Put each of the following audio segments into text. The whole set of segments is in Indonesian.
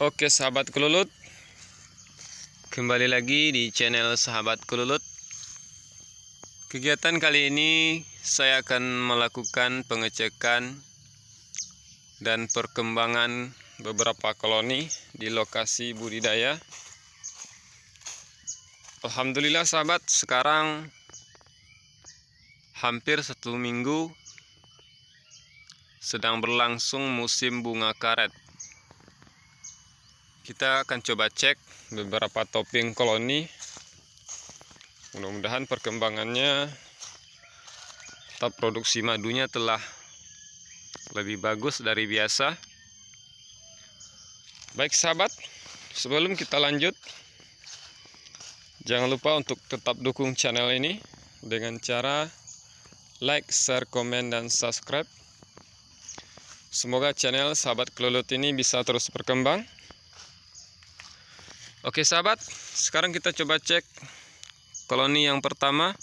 Oke sahabat kelulut Kembali lagi di channel sahabat kelulut Kegiatan kali ini saya akan melakukan pengecekan Dan perkembangan beberapa koloni di lokasi budidaya Alhamdulillah sahabat sekarang Hampir satu minggu sedang berlangsung musim bunga karet kita akan coba cek beberapa topping koloni mudah-mudahan perkembangannya tetap produksi madunya telah lebih bagus dari biasa baik sahabat sebelum kita lanjut jangan lupa untuk tetap dukung channel ini dengan cara like, share, komen, dan subscribe semoga channel sahabat kelulut ini bisa terus berkembang Oke sahabat, sekarang kita coba cek koloni yang pertama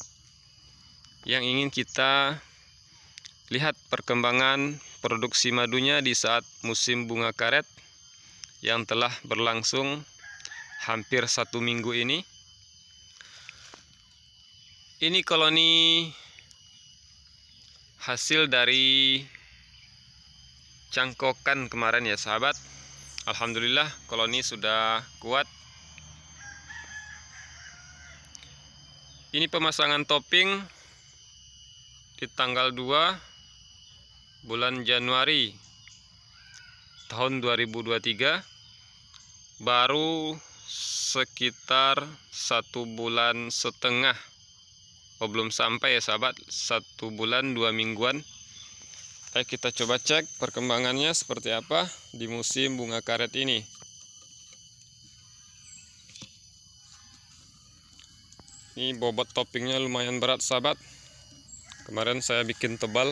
yang ingin kita lihat perkembangan produksi madunya di saat musim bunga karet yang telah berlangsung hampir satu minggu ini. Ini koloni hasil dari cangkokan kemarin ya sahabat. Alhamdulillah koloni sudah kuat ini pemasangan topping di tanggal 2 bulan Januari tahun 2023 baru sekitar satu bulan setengah oh belum sampai ya sahabat satu bulan dua mingguan Ayo kita coba cek perkembangannya seperti apa di musim bunga karet ini ini bobot toppingnya lumayan berat sahabat kemarin saya bikin tebal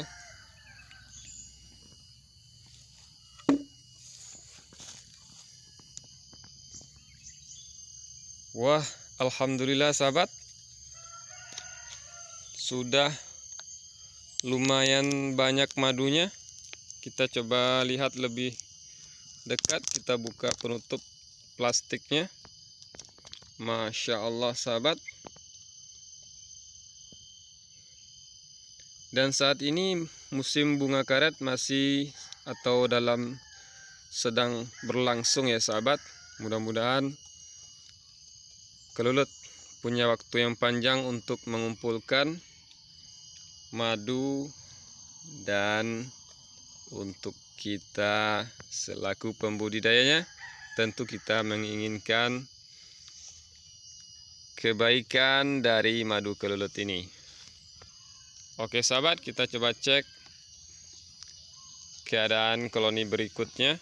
wah alhamdulillah sahabat sudah lumayan banyak madunya kita coba lihat lebih dekat kita buka penutup plastiknya Masya Allah sahabat Dan saat ini musim bunga karet masih atau dalam sedang berlangsung ya sahabat. Mudah-mudahan kelulut punya waktu yang panjang untuk mengumpulkan madu dan untuk kita selaku pembudidayanya tentu kita menginginkan kebaikan dari madu kelulut ini. Oke sahabat, kita coba cek keadaan koloni berikutnya.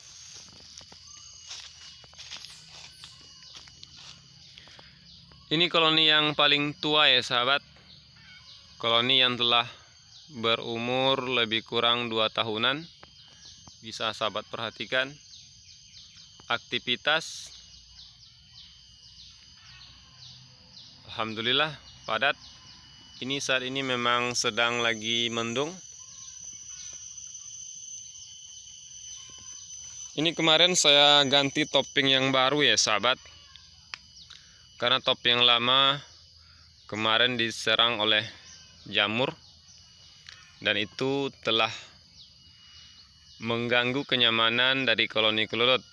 Ini koloni yang paling tua ya sahabat. Koloni yang telah berumur lebih kurang 2 tahunan. Bisa sahabat perhatikan aktivitas Alhamdulillah padat ini saat ini memang sedang lagi mendung ini kemarin saya ganti topping yang baru ya sahabat karena topping yang lama kemarin diserang oleh jamur dan itu telah mengganggu kenyamanan dari koloni kelulut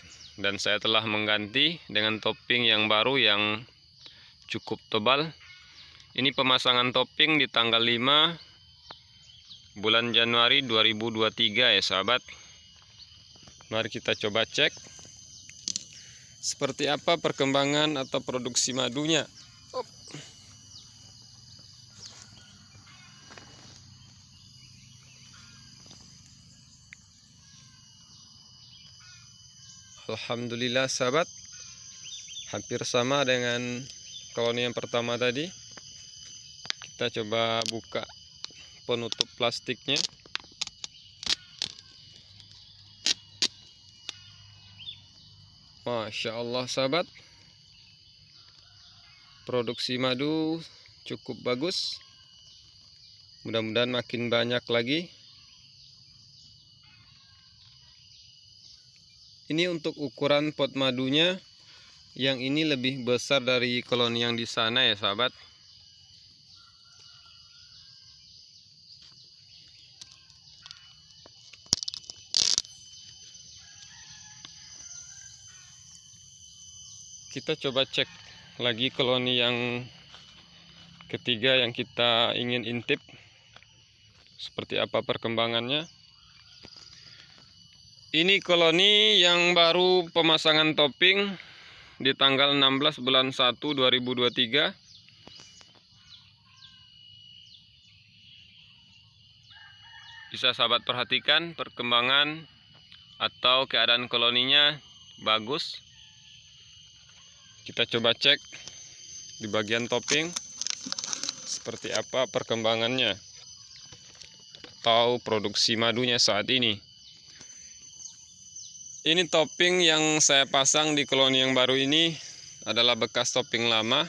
dan saya telah mengganti dengan topping yang baru yang cukup tebal ini pemasangan topping di tanggal 5 bulan Januari 2023 ya sahabat. Mari kita coba cek seperti apa perkembangan atau produksi madunya. Alhamdulillah sahabat hampir sama dengan koloni yang pertama tadi kita coba buka penutup plastiknya Masya Allah sahabat Produksi madu cukup bagus Mudah-mudahan makin banyak lagi Ini untuk ukuran pot madunya Yang ini lebih besar dari koloni yang di sana ya sahabat kita coba cek lagi koloni yang ketiga yang kita ingin intip seperti apa perkembangannya ini koloni yang baru pemasangan topping di tanggal 16 bulan 1 2023 bisa sahabat perhatikan perkembangan atau keadaan koloninya bagus kita coba cek di bagian topping seperti apa perkembangannya atau produksi madunya saat ini ini topping yang saya pasang di koloni yang baru ini adalah bekas topping lama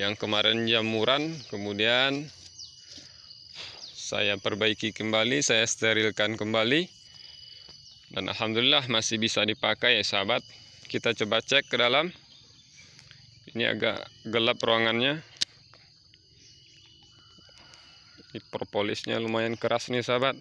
yang kemarin jamuran kemudian saya perbaiki kembali saya sterilkan kembali dan Alhamdulillah masih bisa dipakai ya sahabat kita coba cek ke dalam ini agak gelap ruangannya ini propolisnya lumayan keras nih sahabat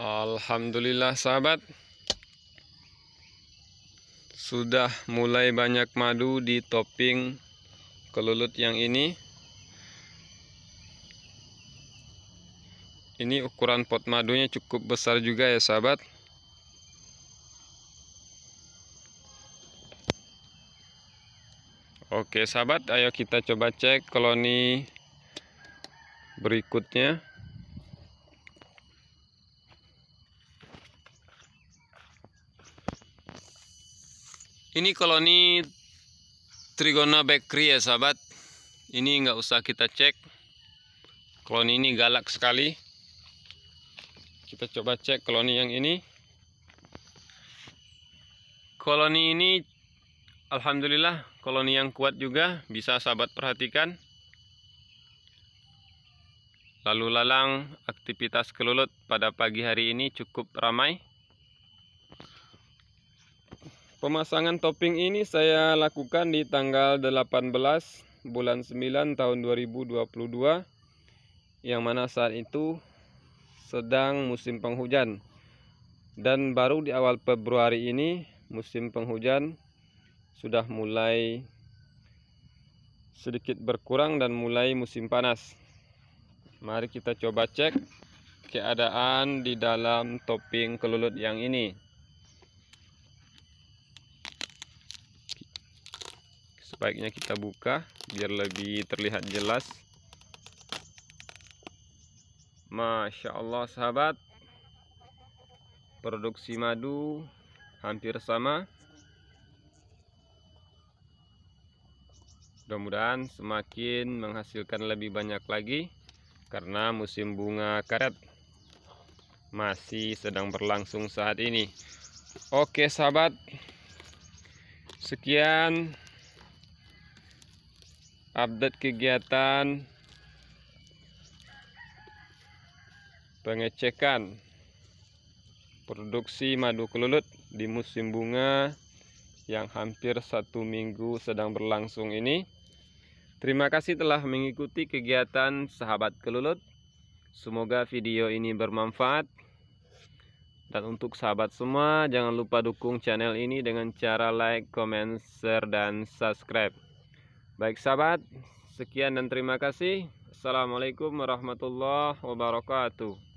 Alhamdulillah sahabat sudah mulai banyak madu di topping kelulut yang ini ini ukuran pot madunya cukup besar juga ya sahabat Oke sahabat ayo kita coba cek koloni berikutnya Ini koloni Trigona bakery ya sahabat Ini nggak usah kita cek Koloni ini galak sekali kita coba cek koloni yang ini koloni ini Alhamdulillah koloni yang kuat juga bisa sahabat perhatikan lalu lalang aktivitas kelulut pada pagi hari ini cukup ramai pemasangan topping ini saya lakukan di tanggal 18 bulan 9 tahun 2022 yang mana saat itu sedang musim penghujan dan baru di awal Februari ini musim penghujan sudah mulai sedikit berkurang dan mulai musim panas mari kita coba cek keadaan di dalam topping kelulut yang ini sebaiknya kita buka biar lebih terlihat jelas Masya Allah sahabat Produksi madu Hampir sama Mudah-mudahan semakin menghasilkan lebih banyak lagi Karena musim bunga karet Masih sedang berlangsung saat ini Oke sahabat Sekian Update kegiatan pengecekan produksi madu kelulut di musim bunga yang hampir satu minggu sedang berlangsung ini. Terima kasih telah mengikuti kegiatan sahabat kelulut. Semoga video ini bermanfaat. Dan untuk sahabat semua, jangan lupa dukung channel ini dengan cara like, comment, share, dan subscribe. Baik sahabat, sekian dan terima kasih. Assalamualaikum warahmatullahi wabarakatuh.